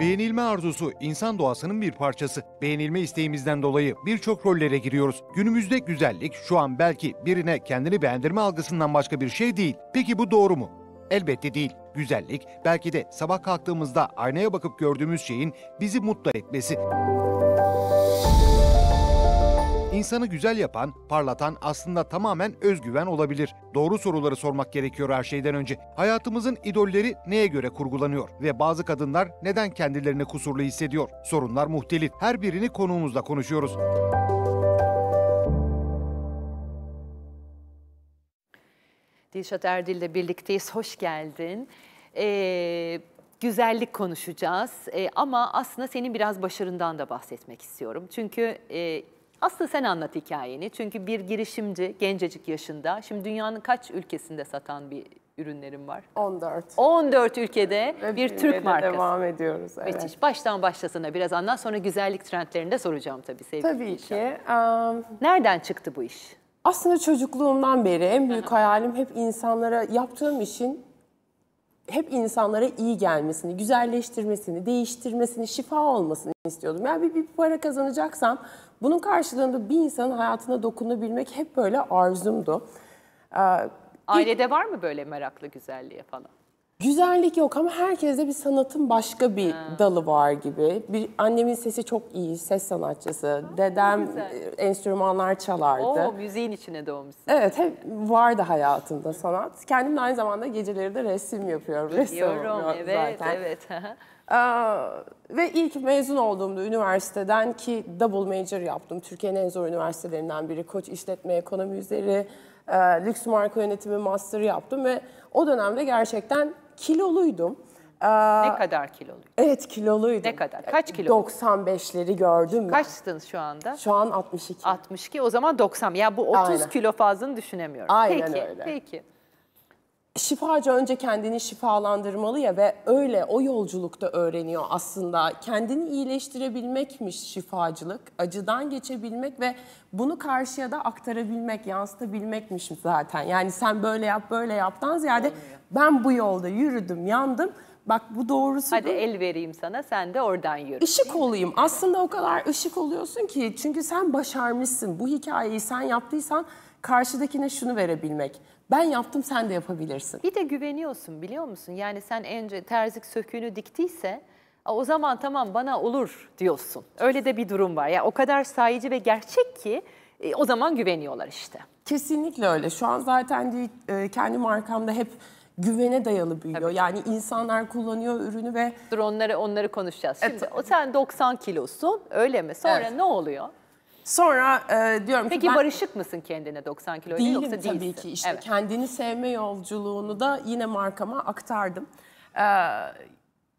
Beğenilme arzusu insan doğasının bir parçası. Beğenilme isteğimizden dolayı birçok rollere giriyoruz. Günümüzde güzellik şu an belki birine kendini beğendirme algısından başka bir şey değil. Peki bu doğru mu? Elbette değil. Güzellik belki de sabah kalktığımızda aynaya bakıp gördüğümüz şeyin bizi mutlu etmesi. İnsanı güzel yapan, parlatan aslında tamamen özgüven olabilir. Doğru soruları sormak gerekiyor her şeyden önce. Hayatımızın idolleri neye göre kurgulanıyor ve bazı kadınlar neden kendilerini kusurlu hissediyor? Sorunlar muhtelif. Her birini konuğumuzla konuşuyoruz. Dilşat Erdil ile birlikteyiz. Hoş geldin. Ee, güzellik konuşacağız ee, ama aslında senin biraz başarından da bahsetmek istiyorum. Çünkü e, Aslı sen anlat hikayeni. Çünkü bir girişimci gencecik yaşında. Şimdi dünyanın kaç ülkesinde satan bir ürünlerim var? 14. 14 ülkede Ve bir Türk markası. devam ediyoruz. Evet. Müthiş. Baştan başlasana biraz anlat sonra güzellik trendlerini de soracağım tabii sevgili Tabii inşallah. ki. Um... Nereden çıktı bu iş? Aslında çocukluğumdan beri en büyük hayalim hep insanlara yaptığım işin hep insanlara iyi gelmesini, güzelleştirmesini, değiştirmesini, şifa olmasını istiyordum. Yani bir, bir para kazanacaksam bunun karşılığında bir insanın hayatına dokunabilmek hep böyle arzumdu. Ee, Ailede var mı böyle meraklı güzelliğe falan? Güzellik yok ama herkeste bir sanatın başka bir ha. dalı var gibi. Bir annemin sesi çok iyi, ses sanatçısı. Dedem e, enstrümanlar çalardı. O müziğin içine doğmuşsun. Evet, hep vardı hayatında sanat. Kendim de aynı zamanda geceleri de resim yapıyorum. Biliyorum, resim evet, zaten. evet. Aa, ve ilk mezun olduğumda üniversiteden ki double major yaptım. Türkiye'nin en zor üniversitelerinden biri. Koç işletme Ekonomi Üzeri, e, Lüks Marka Yönetimi Master yaptım ve o dönemde gerçekten kiloluydum. Ee, ne kadar kiloluydun? Evet kiloluydum. Ne kadar? Kaç kilo? 95'leri gördüm. Kaçtınız şu anda? Şu an 62. 62 o zaman 90. Ya yani bu 30 Aynen. kilo fazlını düşünemiyorum. Aynen peki, öyle. Peki şifacı önce kendini şifalandırmalı ya ve öyle o yolculukta öğreniyor aslında. Kendini iyileştirebilmekmiş şifacılık, acıdan geçebilmek ve bunu karşıya da aktarabilmek, yansıtabilmekmiş zaten. Yani sen böyle yap, böyle yaptan ziyade ben bu yolda yürüdüm, yandım. Bak bu doğrusu. Hadi el vereyim sana sen de oradan yürü. Işık olayım. Aslında o kadar ışık oluyorsun ki çünkü sen başarmışsın. Bu hikayeyi sen yaptıysan karşıdakine şunu verebilmek ben yaptım sen de yapabilirsin. Bir de güveniyorsun biliyor musun? Yani sen önce terzik söküğünü diktiyse o zaman tamam bana olur diyorsun. Öyle de bir durum var. Ya yani o kadar sahici ve gerçek ki e, o zaman güveniyorlar işte. Kesinlikle öyle. Şu an zaten e, kendi markamda hep güvene dayalı büyüyor. Tabii. Yani insanlar kullanıyor ürünü ve... Dur onları, onları konuşacağız. E, Şimdi evet. sen 90 kilosun öyle mi? Sonra evet. ne oluyor? Sonra e, diyorum Peki ki ben... barışık mısın kendine 90 kilo değilim yoksa değilsin? tabii ki işte evet. kendini sevme yolculuğunu da yine markama aktardım. Ee,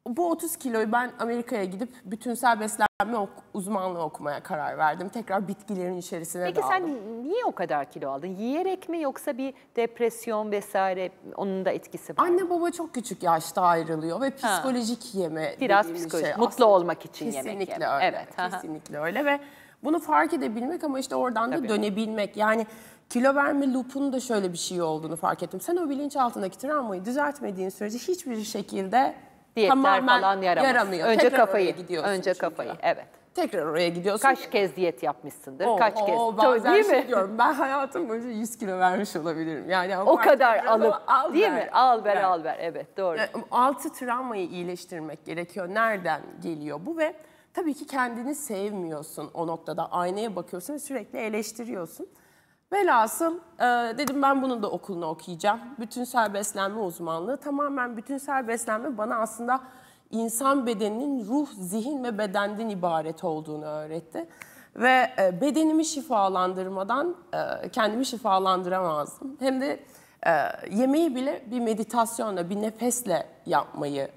bu 30 kiloyu ben Amerika'ya gidip bütünsel beslenme ok uzmanlığı okumaya karar verdim. Tekrar bitkilerin içerisine Peki daldım. Peki sen niye o kadar kilo aldın? Yiyerek mi yoksa bir depresyon vesaire onun da etkisi var Anne baba çok küçük yaşta ayrılıyor ve psikolojik ha. yeme Biraz psikolojik, şey. mutlu Aslında olmak için yemek yeme. Kesinlikle öyle, evet, kesinlikle öyle ve... Bunu fark edebilmek ama işte oradan Tabii. da dönebilmek. Yani kilo verme loopunun da şöyle bir şey olduğunu fark ettim. Sen o bilinç altındaki travmayı düzeltmediğin sürece hiçbir şekilde Diyetler tamamen falan yaramaz. yaramıyor. Önce Tekrar kafayı. Önce çünkü. kafayı. Evet. Tekrar oraya gidiyorsun. Kaç kez diyet yapmışsındır? Oo, kaç kez? Oo, bazen Tabii, değil şey mi? diyorum ben hayatım boyunca 100 kilo vermiş olabilirim. Yani o kadar alıp al değil ver. mi? Al ver, ver al ver. Evet doğru. Yani, e, altı travmayı iyileştirmek gerekiyor. Nereden geliyor bu ve tabii ki kendini sevmiyorsun o noktada. Aynaya bakıyorsun ve sürekli eleştiriyorsun. Velhasıl e, dedim ben bunun da okulunu okuyacağım. Bütünsel beslenme uzmanlığı. Tamamen bütünsel beslenme bana aslında insan bedeninin ruh, zihin ve bedenden ibaret olduğunu öğretti. Ve e, bedenimi şifalandırmadan e, kendimi şifalandıramazdım. Hem de e, yemeği bile bir meditasyonla, bir nefesle yapmayı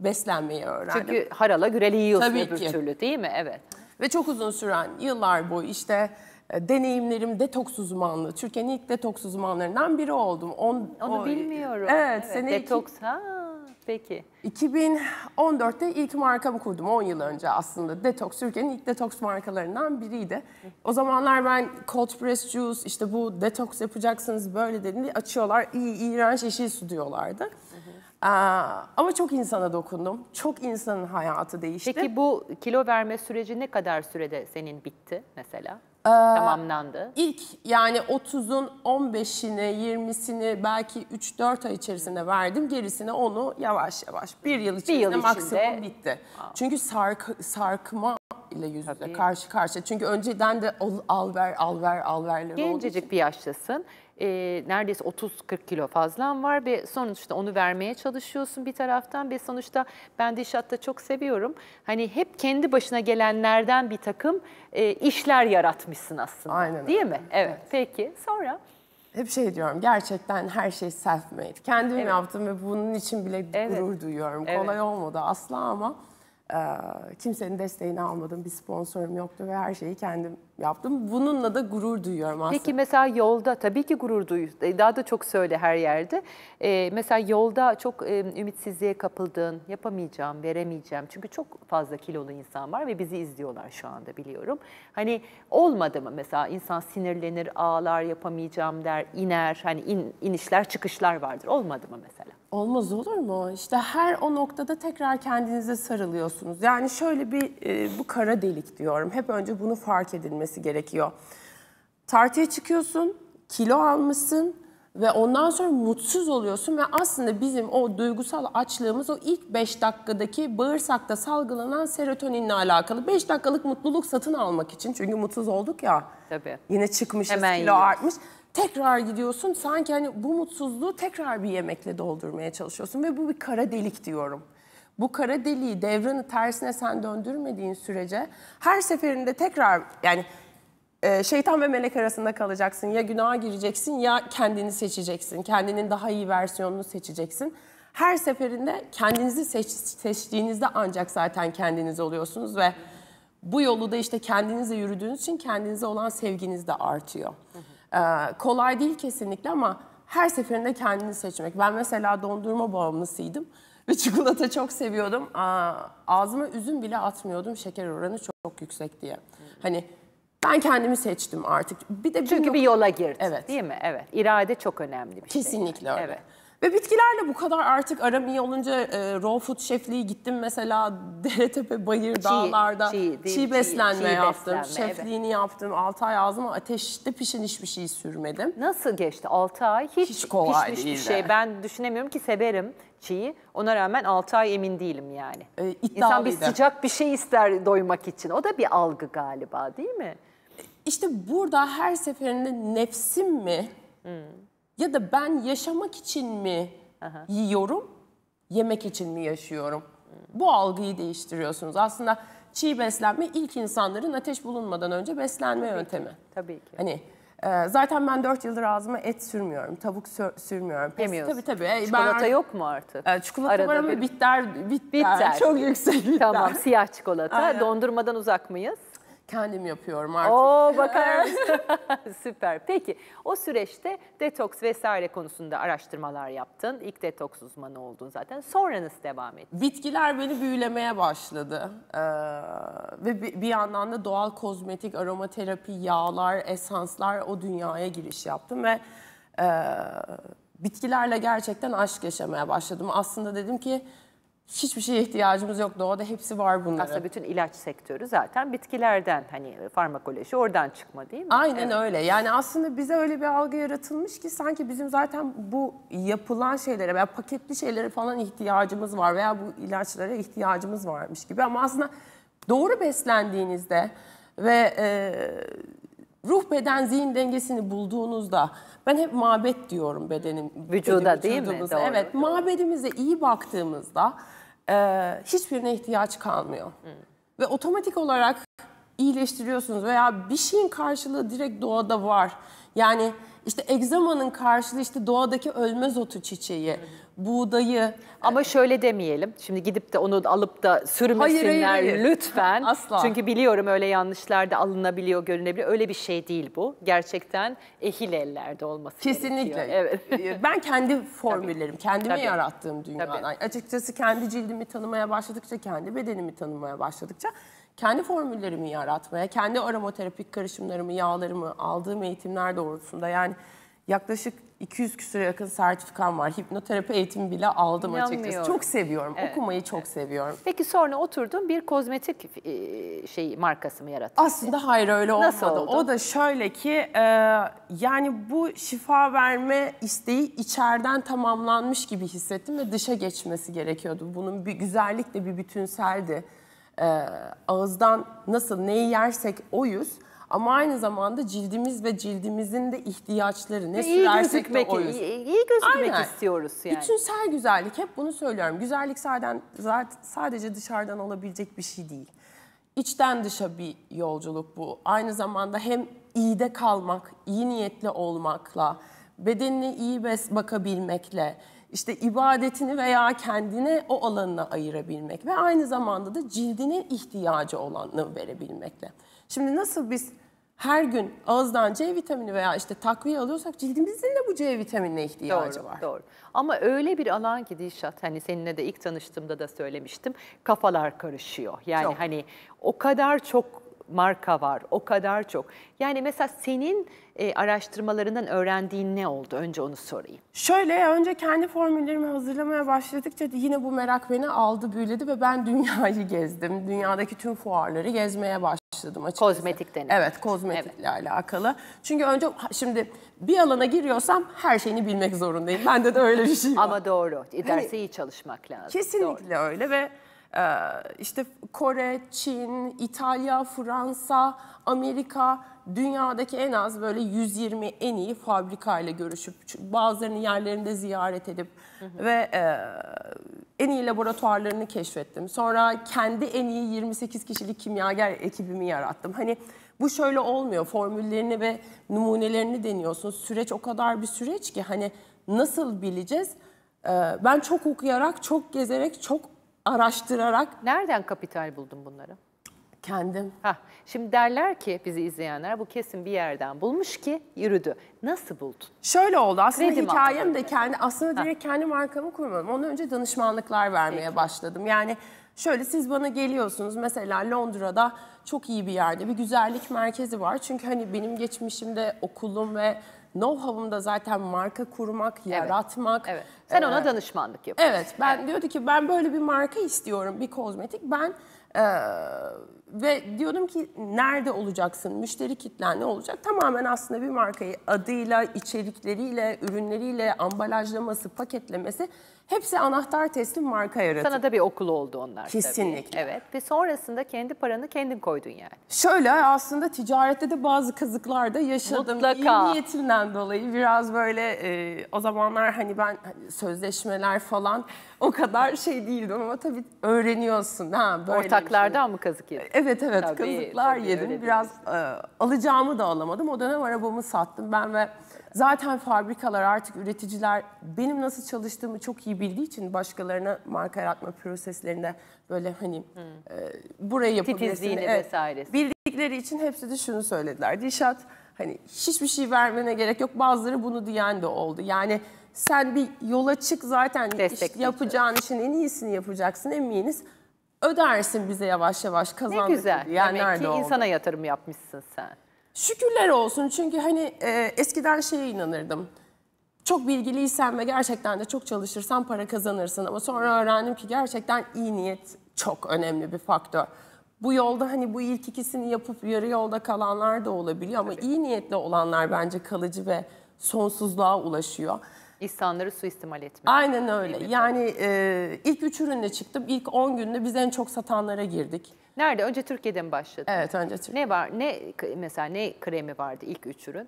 beslenmeyi öğrendim. Çünkü harala güreli yiyorsun Tabii öbür ki. türlü değil mi? Evet. Ve çok uzun süren yıllar boyu işte e, deneyimlerim detoks uzmanlığı. Türkiye'nin ilk detoks uzmanlarından biri oldum. On, Onu o, bilmiyorum. Evet. evet sene detoks iki, ha peki. 2014'te ilk markamı kurdum 10 yıl önce aslında. Detoks Türkiye'nin ilk detoks markalarından biriydi. O zamanlar ben cold press juice işte bu detoks yapacaksınız böyle dedim açıyorlar iyi iğrenç yeşil su diyorlardı. Ee, ama çok insana dokundum. Çok insanın hayatı değişti. Peki bu kilo verme süreci ne kadar sürede senin bitti mesela? Ee, Tamamlandı. İlk yani 30'un 15'ini, 20'sini belki 3-4 ay içerisinde verdim. gerisini onu yavaş yavaş bir yıl içerisinde yıl maksimum içinde. bitti. Çünkü sark, sarkma ile yüz yüze karşı karşıya. Çünkü önceden de al, al ver al ver al verler Gencecik bir yaştasın. E, neredeyse 30-40 kilo fazlan var ve sonuçta onu vermeye çalışıyorsun bir taraftan ve sonuçta ben da çok seviyorum. Hani hep kendi başına gelenlerden bir takım e, işler yaratmışsın aslında. Aynen Değil mi? Evet. evet. Peki sonra? hep şey diyorum gerçekten her şey self made. Kendim evet. yaptım ve bunun için bile evet. gurur duyuyorum. Evet. Kolay olmadı asla ama ee, kimsenin desteğini almadım. Bir sponsorum yoktu ve her şeyi kendim yaptım. Bununla da gurur duyuyorum aslında. Peki mesela yolda tabii ki gurur duy. E, daha da çok söyle her yerde. Ee, mesela yolda çok e, ümitsizliğe kapıldığın, yapamayacağım, veremeyeceğim. Çünkü çok fazla kilolu insan var ve bizi izliyorlar şu anda biliyorum. Hani olmadı mı mesela insan sinirlenir, ağlar, yapamayacağım der, iner. Hani in, inişler çıkışlar vardır. Olmadı mı mesela? Olmaz olur mu? İşte her o noktada tekrar kendinize sarılıyorsunuz. Yani şöyle bir e, bu kara delik diyorum. Hep önce bunu fark edilmesi gerekiyor. Tartıya çıkıyorsun, kilo almışsın ve ondan sonra mutsuz oluyorsun ve aslında bizim o duygusal açlığımız o ilk 5 dakikadaki bağırsakta salgılanan serotoninle alakalı. 5 dakikalık mutluluk satın almak için çünkü mutsuz olduk ya. Tabii. Yine çıkmışız, Hemen kilo yiyoruz. artmış tekrar gidiyorsun sanki hani bu mutsuzluğu tekrar bir yemekle doldurmaya çalışıyorsun ve bu bir kara delik diyorum. Bu kara deliği devranı tersine sen döndürmediğin sürece her seferinde tekrar yani e, şeytan ve melek arasında kalacaksın. Ya günaha gireceksin ya kendini seçeceksin. Kendinin daha iyi versiyonunu seçeceksin. Her seferinde kendinizi seç, seçtiğinizde ancak zaten kendiniz oluyorsunuz ve bu yolu da işte kendinize yürüdüğünüz için kendinize olan sevginiz de artıyor. Hı hı. Ee, kolay değil kesinlikle ama her seferinde kendini seçmek. Ben mesela dondurma bağımlısıydım ve çikolata çok seviyordum. Ağzıma üzüm bile atmıyordum şeker oranı çok, çok yüksek diye. Hani ben kendimi seçtim artık. Bir de bir Çünkü bir yola girdin. Evet. Değil mi? Evet. İrade çok önemli bir Kesinlikle şey. Kesinlikle öyle. Evet. Ve bitkilerle bu kadar artık aram iyi olunca e, raw food şefliği gittim mesela Deretepe, Bayır, çiğ, Dağlar'da çiğ, çiğ, çiğ beslenme çiğ yaptım. Beslenme, şefliğini evet. yaptım. 6 ay ağzıma ateşte pişmiş bir şey sürmedim. Nasıl geçti 6 ay? Hiç, Hiç kolay pişmiş değil bir şey. Ben düşünemiyorum ki severim çiğ Ona rağmen 6 ay emin değilim yani. E, ee, İnsan bir sıcak bir şey ister doymak için. O da bir algı galiba değil mi? E, işte burada her seferinde nefsim mi? Hmm ya da ben yaşamak için mi Aha. yiyorum, yemek için mi yaşıyorum? Hmm. Bu algıyı değiştiriyorsunuz. Aslında çiğ beslenme ilk insanların ateş bulunmadan önce beslenme tabii yöntemi. Ki, tabii ki. Hani e, zaten ben 4 yıldır ağzıma et sürmüyorum, tavuk sür, sürmüyorum. Pes, Yemiyorsun. Tabii tabii. E, çikolata ben, yok mu artık? E, çikolata Arada var ama bir... bitter, bitter, bitter. Çok yüksek bitter. Tamam siyah çikolata. Aynen. Dondurmadan uzak mıyız? kendim yapıyorum artık. Oo bakar Süper. Peki o süreçte detoks vesaire konusunda araştırmalar yaptın. İlk detoks uzmanı oldun zaten. Sonra nasıl devam etti? Bitkiler beni büyülemeye başladı. Ee, ve bir yandan da doğal kozmetik, aromaterapi, yağlar, esanslar o dünyaya giriş yaptım ve e, bitkilerle gerçekten aşk yaşamaya başladım. Aslında dedim ki hiçbir şeye ihtiyacımız yok. Doğada hepsi var bunların. Aslında bütün ilaç sektörü zaten bitkilerden hani farmakoloji oradan çıkma değil mi? Aynen evet. öyle. Yani aslında bize öyle bir algı yaratılmış ki sanki bizim zaten bu yapılan şeylere veya paketli şeylere falan ihtiyacımız var veya bu ilaçlara ihtiyacımız varmış gibi. Ama aslında doğru beslendiğinizde ve e, ruh beden zihin dengesini bulduğunuzda ben hep mabet diyorum bedenim. Vücuda değil mi? Doğru. Evet doğru. mabedimize iyi baktığımızda e, hiçbirine ihtiyaç kalmıyor. Hı. Hmm. Ve otomatik olarak iyileştiriyorsunuz veya bir şeyin karşılığı direkt doğada var. Yani işte egzamanın karşılığı işte doğadaki ölmez otu çiçeği, buğdayı. Ama şöyle demeyelim. Şimdi gidip de onu alıp da sürmesinler hayır, hayır, hayır. lütfen. Asla. Çünkü biliyorum öyle yanlışlar da alınabiliyor, görünebiliyor. Öyle bir şey değil bu. Gerçekten ehil ellerde olması Kesinlikle. gerekiyor. Kesinlikle. Evet. Ee, ben kendi formüllerim, kendimi Tabii. yarattığım dünyadan. Tabii. Açıkçası kendi cildimi tanımaya başladıkça, kendi bedenimi tanımaya başladıkça kendi formüllerimi yaratmaya, kendi aromaterapik karışımlarımı, yağlarımı aldığım eğitimler doğrultusunda yani yaklaşık 200 küsüre yakın sertifikam var. Hipnoterapi eğitimi bile aldım açıkçası. Çok seviyorum. Evet. Okumayı çok seviyorum. Peki sonra oturdun bir kozmetik şey markası mı yarattın? Aslında hayır öyle olmadı. Nasıl oldu? O da şöyle ki e, yani bu şifa verme isteği içeriden tamamlanmış gibi hissettim ve dışa geçmesi gerekiyordu. Bunun bir güzellik de bir bütünseldi e, ağızdan nasıl neyi yersek oyuz. Ama aynı zamanda cildimiz ve cildimizin de ihtiyaçları ne iyi sürersek de oyuz. Iyi, iyi gözükmek Aynen. istiyoruz yani. Bütünsel güzellik hep bunu söylüyorum. Güzellik sadece dışarıdan olabilecek bir şey değil. İçten dışa bir yolculuk bu. Aynı zamanda hem iyide kalmak, iyi niyetli olmakla, bedenine iyi bes bakabilmekle, işte ibadetini veya kendini o alanına ayırabilmek ve aynı zamanda da cildinin ihtiyacı olanını verebilmekle. Şimdi nasıl biz her gün ağızdan C vitamini veya işte takviye alıyorsak cildimizin de bu C vitaminine ihtiyacı doğru, var. Doğru. Ama öyle bir alan ki dişat, hani seninle de ilk tanıştığımda da söylemiştim. Kafalar karışıyor. Yani çok. hani o kadar çok marka var, o kadar çok. Yani mesela senin e, araştırmalarından öğrendiğin ne oldu? Önce onu sorayım. Şöyle, önce kendi formüllerimi hazırlamaya başladıkça yine bu merak beni aldı, büyüledi ve ben dünyayı gezdim. Dünyadaki tüm fuarları gezmeye başladım açıkçası. Kozmetik deneyim. Evet, kozmetikle evet. alakalı. Çünkü önce şimdi bir alana giriyorsam her şeyini bilmek zorundayım. Bende de öyle bir şey var. Ama doğru, derse hani, iyi çalışmak lazım. Kesinlikle doğru. öyle ve ee, işte Kore, Çin, İtalya, Fransa, Amerika dünyadaki en az böyle 120 en iyi fabrikayla görüşüp bazılarının yerlerinde ziyaret edip hı hı. ve e, en iyi laboratuvarlarını keşfettim. Sonra kendi en iyi 28 kişilik kimyager ekibimi yarattım. Hani bu şöyle olmuyor. Formüllerini ve numunelerini deniyorsunuz. Süreç o kadar bir süreç ki hani nasıl bileceğiz? Ee, ben çok okuyarak, çok gezerek, çok araştırarak... Nereden kapital buldun bunları? Kendim. Hah, şimdi derler ki bizi izleyenler bu kesin bir yerden bulmuş ki yürüdü. Nasıl buldun? Şöyle oldu aslında Kredi hikayem de kendi aslında ha. direkt kendi markamı kurmadım. Ondan önce danışmanlıklar vermeye Peki. başladım. Yani şöyle siz bana geliyorsunuz mesela Londra'da çok iyi bir yerde bir güzellik merkezi var. Çünkü hani benim geçmişimde okulum ve know-how'ım da zaten marka kurmak, evet. yaratmak. Evet. Sen ee, ona e, danışmanlık yapıyorsun. Evet. Ben evet. diyordu ki ben böyle bir marka istiyorum, bir kozmetik. Ben e, ve diyordum ki nerede olacaksın? Müşteri kitlen ne olacak? Tamamen aslında bir markayı adıyla, içerikleriyle, ürünleriyle, ambalajlaması, paketlemesi hepsi anahtar teslim marka yarattı. Sana da bir okul oldu onlar Kesinlikle. Tabii. Evet ve sonrasında kendi paranı kendin koydun yani. Şöyle aslında ticarette de bazı kazıklar da yaşadım. Mutlaka. İyi niyetimden dolayı biraz böyle e, o zamanlar hani ben hani sözleşmeler falan o kadar şey değildim ama tabii öğreniyorsun. ha böyle Ortaklardan şey. mı kazık yedin? Evet Evet evet tabii, kazıklar tabii, yedim. Biraz e, alacağımı da alamadım. O dönem arabamı sattım ben ve zaten fabrikalar artık üreticiler benim nasıl çalıştığımı çok iyi bildiği için başkalarına marka yaratma proseslerinde böyle hani hmm. e, burayı yapabilirsin. Evet, vesairesi. Bildikleri için hepsi de şunu söylediler. Dişat hani hiçbir şey vermene gerek yok. Bazıları bunu diyen de oldu. Yani sen bir yola çık zaten iş, yapacağın işin en iyisini yapacaksın eminiz ödersin bize yavaş yavaş kazandık. Ne güzel. Yani Demek ki oldu? insana yatırım yapmışsın sen. Şükürler olsun çünkü hani e, eskiden şeye inanırdım. Çok bilgiliysen ve gerçekten de çok çalışırsan para kazanırsın. Ama sonra öğrendim ki gerçekten iyi niyet çok önemli bir faktör. Bu yolda hani bu ilk ikisini yapıp yarı yolda kalanlar da olabiliyor ama Tabii. iyi niyetli olanlar bence kalıcı ve sonsuzluğa ulaşıyor insanları suistimal etmek. Aynen öyle. Yani e, ilk üç ürünle çıktım. İlk 10 günde biz en çok satanlara girdik. Nerede? Önce Türkiye'den başladı? Evet önce Türkiye. Ne var? Ne mesela ne kremi vardı ilk üç ürün?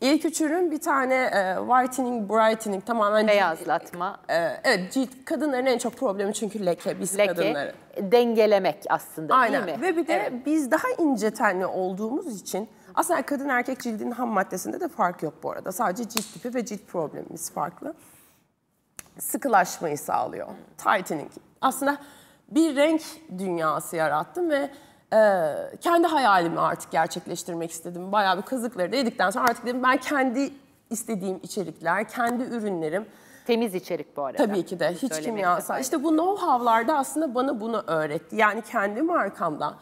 İlk ürün bir tane e, whitening, brightening tamamen... Beyazlatma. E, evet, cilt, kadınların en çok problemi çünkü leke, biz leke, kadınları. dengelemek aslında Aynen. değil mi? Ve bir de evet. biz daha ince tenli olduğumuz için aslında kadın erkek cildinin ham maddesinde de fark yok bu arada. Sadece cilt tipi ve cilt problemimiz farklı. Sıkılaşmayı sağlıyor. Tightening. Aslında bir renk dünyası yarattım ve ee, kendi hayalimi artık gerçekleştirmek istedim. Bayağı bir kazıkları da yedikten sonra artık dedim ben kendi istediğim içerikler, kendi ürünlerim. Temiz içerik bu arada. Tabii ki de. Hiç kimyasal. İşte bu know-how'lar da aslında bana bunu öğretti. Yani kendi markamdan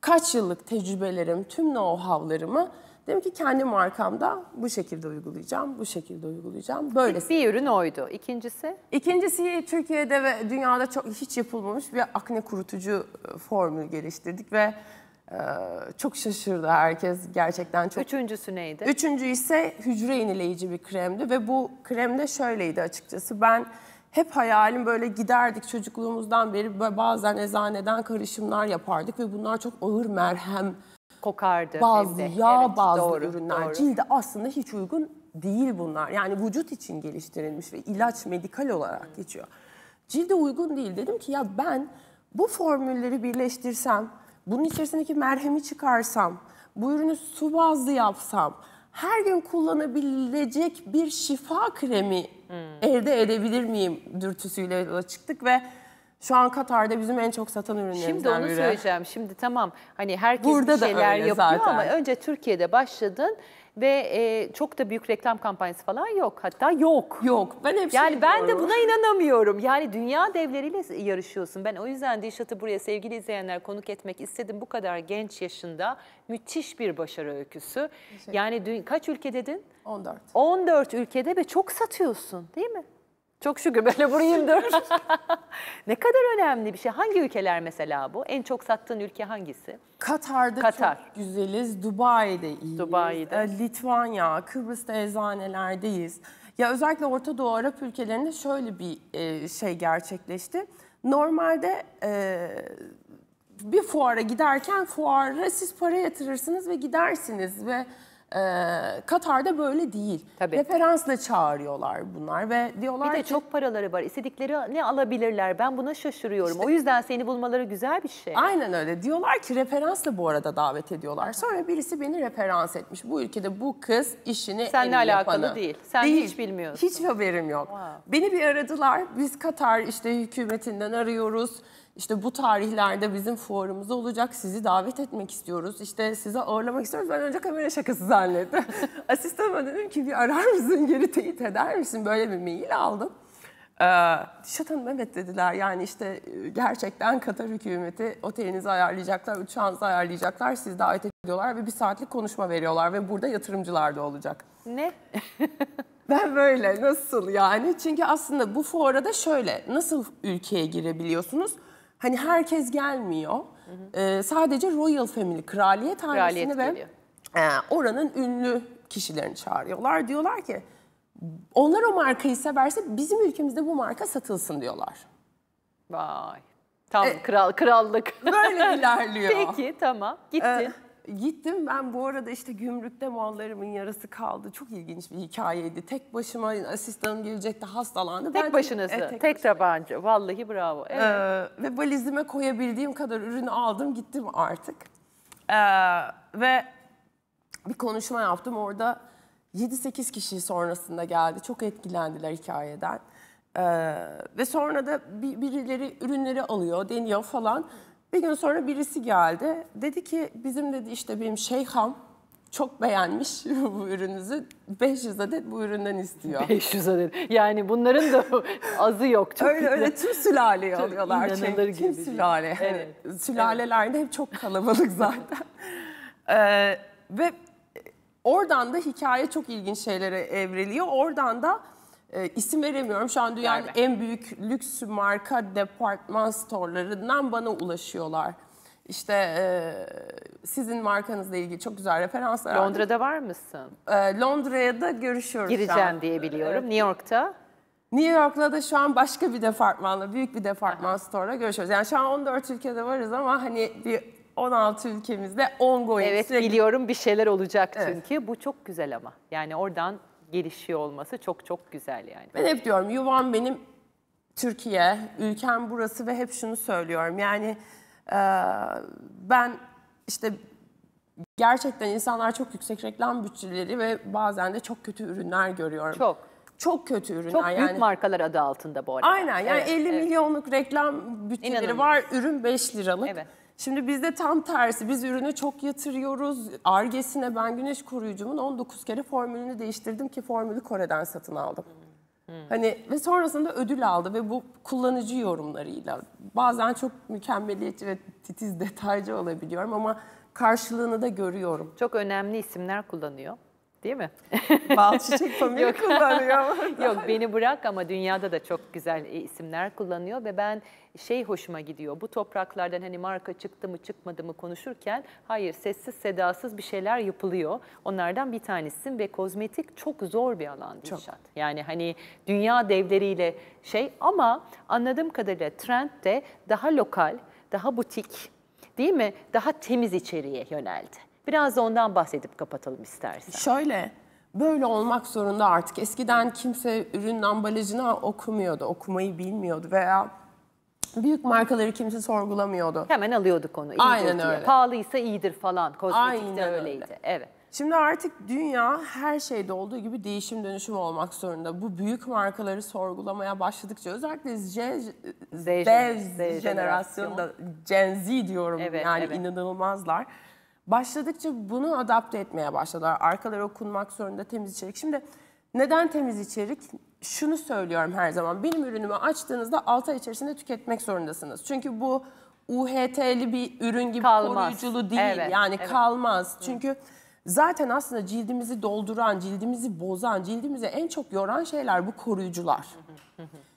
kaç yıllık tecrübelerim, tüm know-how'larımı Dedim ki kendi markamda bu şekilde uygulayacağım, bu şekilde uygulayacağım. böyle. Bir ürün oydu. İkincisi? İkincisi Türkiye'de ve dünyada çok hiç yapılmamış bir akne kurutucu e, formülü geliştirdik ve ee, çok şaşırdı herkes gerçekten çok. Üçüncüsü neydi? Üçüncü ise hücre yenileyici bir kremdi ve bu kremde şöyleydi açıkçası. Ben hep hayalim böyle giderdik çocukluğumuzdan beri bazen ezaneden karışımlar yapardık ve bunlar çok ağır merhem kokardı. Bazı evde. yağ evet, bazı doğru, ürünler doğru. cilde aslında hiç uygun değil bunlar. Yani vücut için geliştirilmiş ve ilaç medikal olarak hmm. geçiyor. Cilde uygun değil. Dedim ki ya ben bu formülleri birleştirsem, bunun içerisindeki merhemi çıkarsam, bu ürünü su bazlı yapsam, her gün kullanabilecek bir şifa kremi hmm. elde edebilir miyim dürtüsüyle çıktık ve şu an Katar'da bizim en çok satan ürünlerimizden Şimdi onu biri. söyleyeceğim. Şimdi tamam hani herkes Burada bir şeyler yapıyor zaten. ama önce Türkiye'de başladın ve e, çok da büyük reklam kampanyası falan yok. Hatta yok. Yok. Ben hep Yani şey ben de buna inanamıyorum. Yani dünya devleriyle yarışıyorsun. Ben o yüzden dişatı buraya sevgili izleyenler konuk etmek istedim. Bu kadar genç yaşında müthiş bir başarı öyküsü. Yani dün, kaç ülke dedin? 14. 14 ülkede ve çok satıyorsun değil mi? Çok şükür böyle vurayım dur. ne kadar önemli bir şey. Hangi ülkeler mesela bu? En çok sattığın ülke hangisi? Katar'da Katar. çok güzeliz. Dubai'de iyiyiz. Dubai'de. E, Litvanya, Kıbrıs'ta eczanelerde Ya özellikle Orta Doğu Arap ülkelerinde şöyle bir e, şey gerçekleşti. Normalde e, bir fuara giderken fuara siz para yatırırsınız ve gidersiniz ve ee, Katar'da böyle değil. Tabii. Referansla çağırıyorlar bunlar ve diyorlar Bir de ki, çok paraları var. İstedikleri ne alabilirler? Ben buna şaşırıyorum. İşte, o yüzden seni bulmaları güzel bir şey. Aynen öyle. Diyorlar ki referansla bu arada davet ediyorlar. Sonra birisi beni referans etmiş. Bu ülkede bu kız işini Seninle en iyi alakalı değil. Sen değil. hiç bilmiyorsun. Hiç haberim yok. Wow. Beni bir aradılar. Biz Katar işte hükümetinden arıyoruz. İşte bu tarihlerde bizim fuarımız olacak. Sizi davet etmek istiyoruz. İşte sizi ağırlamak istiyoruz. Ben önce kamera şakası zannettim. Asistanıma dedim ki bir arar mısın? Geri teyit eder misin? Böyle bir mail aldım. Ee, Dişat Hanım evet dediler. Yani işte e, gerçekten Katar hükümeti otelinizi ayarlayacaklar, uçağınızı ayarlayacaklar. Sizi davet ediyorlar ve bir saatlik konuşma veriyorlar. Ve burada yatırımcılar da olacak. Ne? Ben böyle nasıl yani? Çünkü aslında bu fuara şöyle nasıl ülkeye girebiliyorsunuz? Hani herkes gelmiyor. Hı hı. E, sadece Royal Family, kraliyet ailesini ve e, oranın ünlü kişilerini çağırıyorlar. Diyorlar ki onlar o markayı severse bizim ülkemizde bu marka satılsın diyorlar. Vay. Tam e, kral krallık. Böyle ilerliyor. Peki tamam. Gittin. E, ee, Gittim ben bu arada işte gümrükte mallarımın yarısı kaldı. Çok ilginç bir hikayeydi. Tek başıma asistanım gelecekti hastalandı. Tek başınızı, e, tek, tek tabanca. Vallahi bravo. Evet. Ee, ve valizime koyabildiğim kadar ürünü aldım gittim artık. Ee, ve bir konuşma yaptım orada 7-8 kişi sonrasında geldi. Çok etkilendiler hikayeden. Ee, ve sonra da birileri ürünleri alıyor, deniyor falan. Bir gün sonra birisi geldi. Dedi ki bizim dedi işte benim şeyham çok beğenmiş bu ürününüzü. 500 adet bu üründen istiyor. 500 adet. Yani bunların da azı yok. Çok öyle öyle tüm şey. sülale çok alıyorlar. İnanılır şey, Tüm sülale. Evet. sülalelerde evet. hep çok kalabalık zaten. ee, ve oradan da hikaye çok ilginç şeylere evriliyor. Oradan da e, isim veremiyorum. Şu an dünyanın Nerede? en büyük lüks marka departman storlarından bana ulaşıyorlar. İşte e, sizin markanızla ilgili çok güzel referanslar. Londra'da var mısın? E, Londra'ya da görüşüyoruz. Gireceğim diye biliyorum. New York'ta? New York'la da şu an başka bir departmanla, büyük bir departman store'la görüşüyoruz. Yani şu an 14 ülkede varız ama hani bir 16 ülkemizde ongoing. Evet sürekli... biliyorum bir şeyler olacak çünkü. Evet. Bu çok güzel ama. Yani oradan gelişiyor olması çok çok güzel yani. Ben hep diyorum yuvam benim Türkiye, ülkem burası ve hep şunu söylüyorum. Yani e, ben işte gerçekten insanlar çok yüksek reklam bütçeleri ve bazen de çok kötü ürünler görüyorum. Çok. Çok kötü ürünler. Çok büyük yani. markalar adı altında bu arada. Aynen yani evet, 50 evet. milyonluk reklam bütçeleri İnanılmaz. var, ürün 5 liralık. Evet. Şimdi bizde tam tersi. Biz ürünü çok yatırıyoruz. Argesine ben güneş koruyucumun 19 kere formülünü değiştirdim ki formülü Kore'den satın aldım. Hmm. Hani ve sonrasında ödül aldı ve bu kullanıcı yorumlarıyla. Bazen çok mükemmeliyetçi ve titiz detaycı olabiliyorum ama karşılığını da görüyorum. Çok önemli isimler kullanıyor. Değil mi? Bal çiçek Yok kullanıyor. Yok beni bırak ama dünyada da çok güzel e, isimler kullanıyor ve ben şey hoşuma gidiyor. Bu topraklardan hani marka çıktı mı çıkmadı mı konuşurken hayır sessiz sedasız bir şeyler yapılıyor. Onlardan bir tanesi ve kozmetik çok zor bir alan inşaat. Yani hani dünya devleriyle şey ama anladığım kadarıyla trend de daha lokal, daha butik değil mi? Daha temiz içeriye yöneldi. Biraz da ondan bahsedip kapatalım istersen. Şöyle, böyle olmak zorunda artık. Eskiden kimse ürünün ambalajını okumuyordu, okumayı bilmiyordu veya büyük markaları kimse sorgulamıyordu. Hemen alıyorduk onu. İyidir Aynen diye. öyle. Pahalıysa iyidir falan. Kozmetikte Aynen öyleydi. Öyle. Evet. Şimdi artık dünya her şeyde olduğu gibi değişim dönüşüm olmak zorunda. Bu büyük markaları sorgulamaya başladıkça özellikle Z, Z, Z jenerasyonda Gen Z diyorum evet, yani evet. inanılmazlar. Başladıkça bunu adapte etmeye başladılar. Arkaları okunmak zorunda temiz içerik. Şimdi neden temiz içerik? Şunu söylüyorum her zaman. Benim ürünümü açtığınızda 6 ay içerisinde tüketmek zorundasınız. Çünkü bu UHT'li bir ürün gibi kalmaz. koruyuculu değil. Evet, yani evet. kalmaz. Çünkü zaten aslında cildimizi dolduran, cildimizi bozan, cildimizi en çok yoran şeyler bu koruyucular.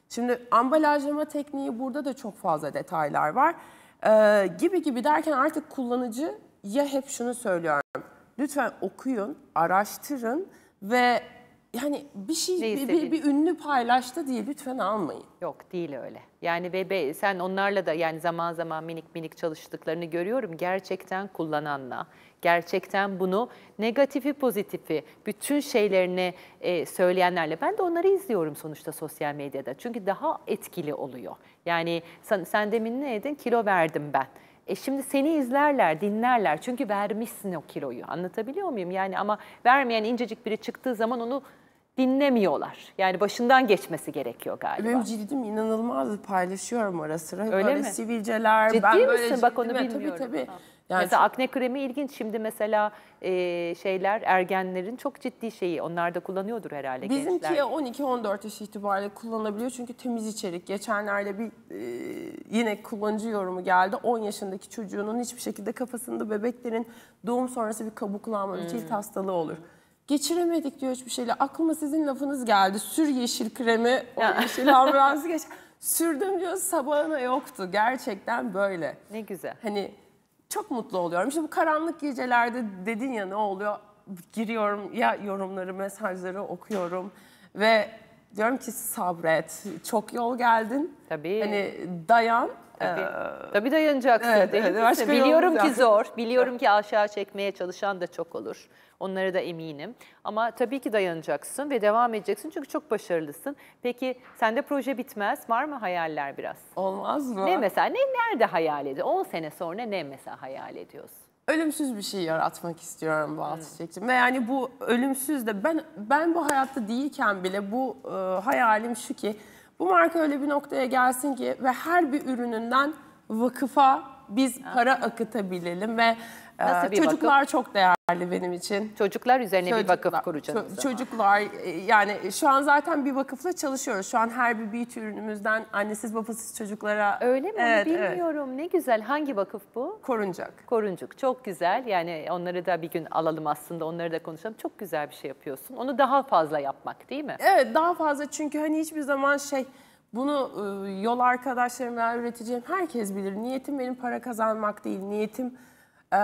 Şimdi ambalajlama tekniği burada da çok fazla detaylar var. Ee, gibi gibi derken artık kullanıcı ya hep şunu söylüyorum. Lütfen okuyun, araştırın ve yani bir şey bir, bir, bir ünlü paylaştı diye lütfen almayın. Yok değil öyle. Yani ve sen onlarla da yani zaman zaman minik minik çalıştıklarını görüyorum. Gerçekten kullananla, gerçekten bunu negatifi pozitifi bütün şeylerini e, söyleyenlerle ben de onları izliyorum sonuçta sosyal medyada. Çünkü daha etkili oluyor. Yani sen, sen demin ne dedin? Kilo verdim ben e şimdi seni izlerler, dinlerler. Çünkü vermişsin o kiloyu. Anlatabiliyor muyum? Yani ama vermeyen incecik biri çıktığı zaman onu dinlemiyorlar. Yani başından geçmesi gerekiyor galiba. Benim cildim inanılmaz, paylaşıyorum ara sıra. Öyle böyle mi? sivilceler. Ciddi ben misin? Böyle Bak onu bilmiyorum. Tabii tabii. Ha. Yani mesela akne kremi ilginç. Şimdi mesela e, şeyler ergenlerin çok ciddi şeyi. Onlar da kullanıyordur herhalde Bizimki gençler. 12-14 yaş itibariyle kullanabiliyor. Çünkü temiz içerik. Geçenlerde bir e, yine kullanıcı yorumu geldi. 10 yaşındaki çocuğunun hiçbir şekilde kafasında bebeklerin doğum sonrası bir kabuklanma, bir cilt hmm. hastalığı olur geçiremedik diyor hiçbir şeyle. Aklıma sizin lafınız geldi. Sür yeşil kremi, o yeşil ambulansı geç. Sürdüm diyor sabahına yoktu. Gerçekten böyle. Ne güzel. Hani çok mutlu oluyorum. İşte bu karanlık gecelerde dedin ya ne oluyor? Giriyorum ya yorumları, mesajları okuyorum ve diyorum ki sabret. Çok yol geldin. Tabii. Hani dayan Tabii, ee, tabii dayanacaksın evet, değil evet, misin? Biliyorum ki zor, biliyorum ki aşağı çekmeye çalışan da çok olur. Onlara da eminim. Ama tabii ki dayanacaksın ve devam edeceksin çünkü çok başarılısın. Peki sende proje bitmez, var mı hayaller biraz? Olmaz mı? Ne mesela, ne, nerede hayal ediyorsun? 10 sene sonra ne mesela hayal ediyorsun? ölümsüz bir şey yaratmak istiyorum bu evet. Hmm. Çiçekçiğim. Ve yani bu ölümsüz de ben ben bu hayatta değilken bile bu e, hayalim şu ki bu marka öyle bir noktaya gelsin ki ve her bir ürününden vakıfa biz para akıtabilelim ve e, Nasıl bir çocuklar vakıf? çok değerli değerli benim için. Çocuklar üzerine çocuklar, bir vakıf kuracağız. Ço çocuklar e, yani şu an zaten bir vakıfla çalışıyoruz. Şu an her bir büyüt ürünümüzden annesiz babasız çocuklara. Öyle mi? Evet, Bilmiyorum evet. ne güzel. Hangi vakıf bu? Koruncak. Koruncuk çok güzel yani onları da bir gün alalım aslında onları da konuşalım. Çok güzel bir şey yapıyorsun. Onu daha fazla yapmak değil mi? Evet daha fazla çünkü hani hiçbir zaman şey... Bunu e, yol arkadaşlarım veya üreteceğim herkes bilir. Niyetim benim para kazanmak değil. Niyetim e,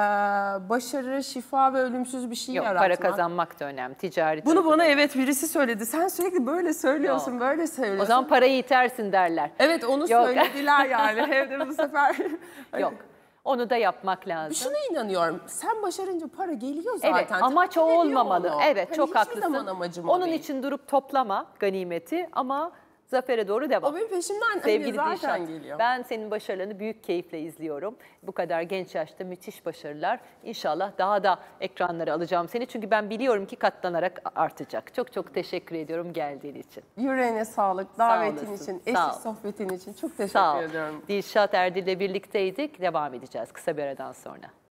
başarı, şifa ve ölümsüz bir şey Yok, yaratmak. Para kazanmak da önemli, ticari. Bunu bana önemli. evet birisi söyledi. Sen sürekli böyle söylüyorsun, Yok. böyle söylüyorsun. O zaman parayı itersin derler. Evet onu Yok. söylediler yani. Evde bu sefer. Yok. Onu da yapmak lazım. Şuna inanıyorum. Sen başarınca para geliyor zaten. Evet, amaç o olmamalı. Onu. Evet, hani çok haklısın. Zaman amacım Onun değil. için durup toplama ganimeti ama zafere doğru devam. O benim peşimden Sevgili zaten Dişan, geliyor. Ben senin başarılarını büyük keyifle izliyorum. Bu kadar genç yaşta müthiş başarılar. İnşallah daha da ekranlara alacağım seni. Çünkü ben biliyorum ki katlanarak artacak. Çok çok teşekkür ediyorum geldiğin için. Yüreğine sağlık, davetin Sağ için, eşlik Sağ sohbetin için çok teşekkür Sağ ol. ediyorum. Dilşat Erdil'le birlikteydik. Devam edeceğiz kısa bir aradan sonra.